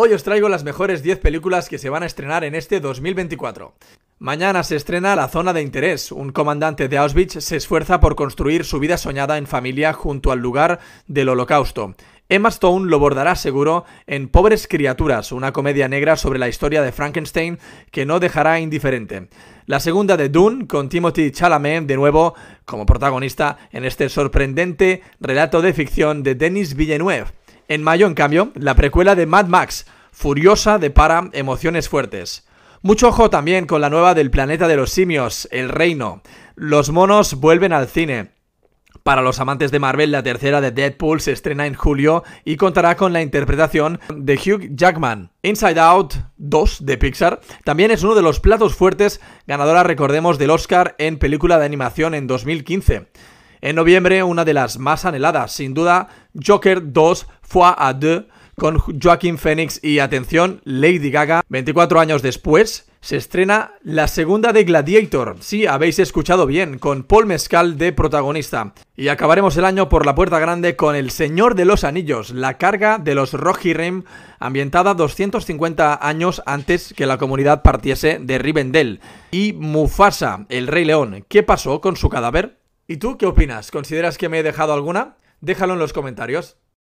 Hoy os traigo las mejores 10 películas que se van a estrenar en este 2024. Mañana se estrena La Zona de Interés. Un comandante de Auschwitz se esfuerza por construir su vida soñada en familia junto al lugar del holocausto. Emma Stone lo bordará seguro en Pobres Criaturas, una comedia negra sobre la historia de Frankenstein que no dejará indiferente. La segunda de Dune, con Timothy Chalamet de nuevo como protagonista en este sorprendente relato de ficción de Denis Villeneuve. En mayo, en cambio, la precuela de Mad Max, Furiosa, depara emociones fuertes. Mucho ojo también con la nueva del planeta de los simios, El Reino. Los monos vuelven al cine. Para los amantes de Marvel, la tercera de Deadpool se estrena en julio y contará con la interpretación de Hugh Jackman. Inside Out 2 de Pixar también es uno de los platos fuertes, ganadora, recordemos, del Oscar en película de animación en 2015. En noviembre, una de las más anheladas, sin duda, Joker 2 Fois à deux, con Joaquin Phoenix y, atención, Lady Gaga. 24 años después, se estrena la segunda de Gladiator, sí, habéis escuchado bien, con Paul Mescal de protagonista. Y acabaremos el año por la puerta grande con El Señor de los Anillos, la carga de los Rohirrim, ambientada 250 años antes que la comunidad partiese de Rivendell. Y Mufasa, el Rey León, ¿qué pasó con su cadáver? ¿Y tú qué opinas? ¿Consideras que me he dejado alguna? Déjalo en los comentarios.